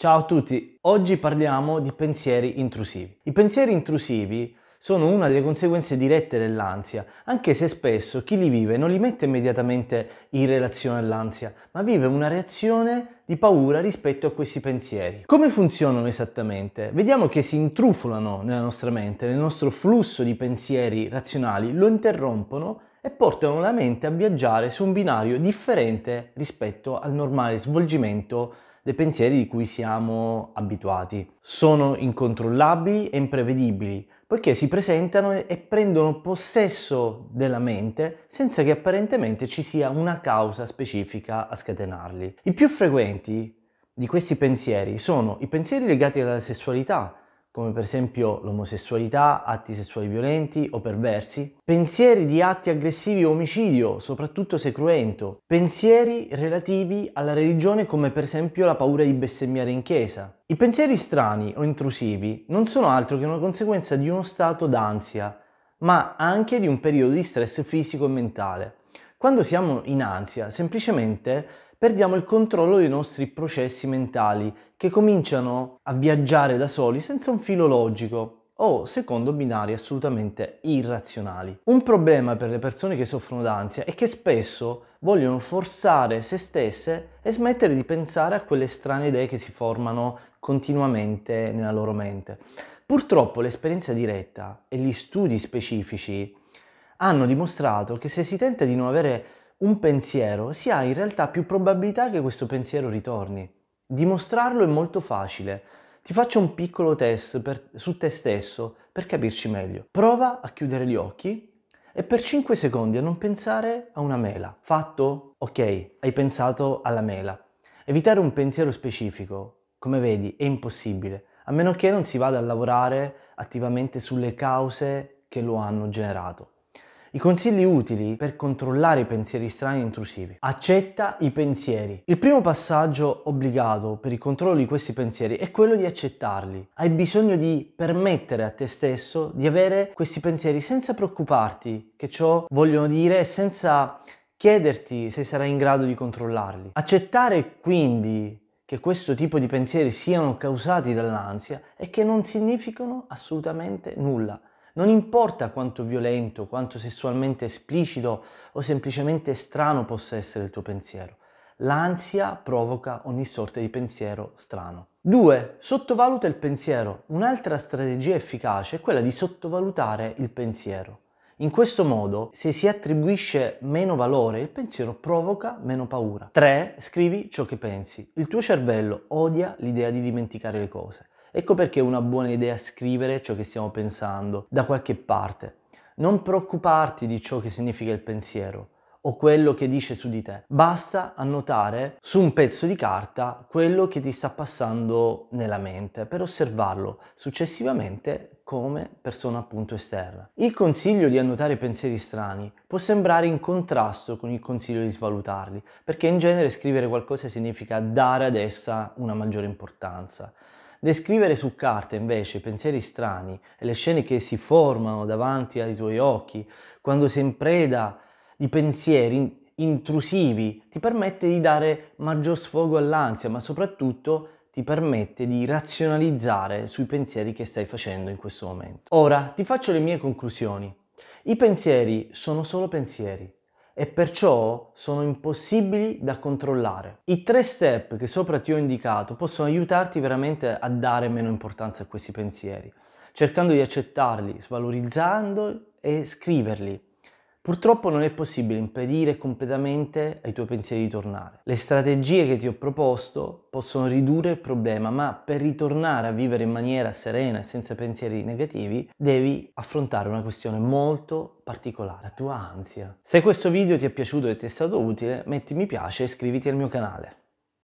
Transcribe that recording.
Ciao a tutti, oggi parliamo di pensieri intrusivi. I pensieri intrusivi sono una delle conseguenze dirette dell'ansia, anche se spesso chi li vive non li mette immediatamente in relazione all'ansia, ma vive una reazione di paura rispetto a questi pensieri. Come funzionano esattamente? Vediamo che si intrufolano nella nostra mente, nel nostro flusso di pensieri razionali, lo interrompono e portano la mente a viaggiare su un binario differente rispetto al normale svolgimento dei pensieri di cui siamo abituati. Sono incontrollabili e imprevedibili, poiché si presentano e prendono possesso della mente senza che apparentemente ci sia una causa specifica a scatenarli. I più frequenti di questi pensieri sono i pensieri legati alla sessualità, come per esempio l'omosessualità, atti sessuali violenti o perversi, pensieri di atti aggressivi o omicidio, soprattutto se cruento, pensieri relativi alla religione come per esempio la paura di bestemmiare in chiesa. I pensieri strani o intrusivi non sono altro che una conseguenza di uno stato d'ansia, ma anche di un periodo di stress fisico e mentale. Quando siamo in ansia, semplicemente perdiamo il controllo dei nostri processi mentali che cominciano a viaggiare da soli senza un filo logico o secondo binari assolutamente irrazionali. Un problema per le persone che soffrono d'ansia è che spesso vogliono forzare se stesse e smettere di pensare a quelle strane idee che si formano continuamente nella loro mente. Purtroppo l'esperienza diretta e gli studi specifici hanno dimostrato che se si tenta di non avere un pensiero, si ha in realtà più probabilità che questo pensiero ritorni. Dimostrarlo è molto facile. Ti faccio un piccolo test per, su te stesso per capirci meglio. Prova a chiudere gli occhi e per 5 secondi a non pensare a una mela. Fatto? Ok, hai pensato alla mela. Evitare un pensiero specifico, come vedi, è impossibile, a meno che non si vada a lavorare attivamente sulle cause che lo hanno generato. I consigli utili per controllare i pensieri strani e intrusivi. Accetta i pensieri. Il primo passaggio obbligato per il controllo di questi pensieri è quello di accettarli. Hai bisogno di permettere a te stesso di avere questi pensieri senza preoccuparti che ciò vogliono dire e senza chiederti se sarai in grado di controllarli. Accettare quindi che questo tipo di pensieri siano causati dall'ansia e che non significano assolutamente nulla. Non importa quanto violento, quanto sessualmente esplicito o semplicemente strano possa essere il tuo pensiero. L'ansia provoca ogni sorta di pensiero strano. 2. Sottovaluta il pensiero. Un'altra strategia efficace è quella di sottovalutare il pensiero. In questo modo, se si attribuisce meno valore, il pensiero provoca meno paura. 3. Scrivi ciò che pensi. Il tuo cervello odia l'idea di dimenticare le cose. Ecco perché è una buona idea scrivere ciò che stiamo pensando da qualche parte. Non preoccuparti di ciò che significa il pensiero o quello che dice su di te. Basta annotare su un pezzo di carta quello che ti sta passando nella mente per osservarlo successivamente come persona appunto esterna. Il consiglio di annotare pensieri strani può sembrare in contrasto con il consiglio di svalutarli, perché in genere scrivere qualcosa significa dare ad essa una maggiore importanza. Descrivere su carta invece pensieri strani e le scene che si formano davanti ai tuoi occhi quando sei in preda di pensieri intrusivi ti permette di dare maggior sfogo all'ansia, ma soprattutto ti permette di razionalizzare sui pensieri che stai facendo in questo momento. Ora ti faccio le mie conclusioni. I pensieri sono solo pensieri e perciò sono impossibili da controllare. I tre step che sopra ti ho indicato possono aiutarti veramente a dare meno importanza a questi pensieri, cercando di accettarli, svalorizzandoli e scriverli Purtroppo non è possibile impedire completamente ai tuoi pensieri di tornare. Le strategie che ti ho proposto possono ridurre il problema, ma per ritornare a vivere in maniera serena e senza pensieri negativi devi affrontare una questione molto particolare, la tua ansia. Se questo video ti è piaciuto e ti è stato utile, metti mi piace e iscriviti al mio canale.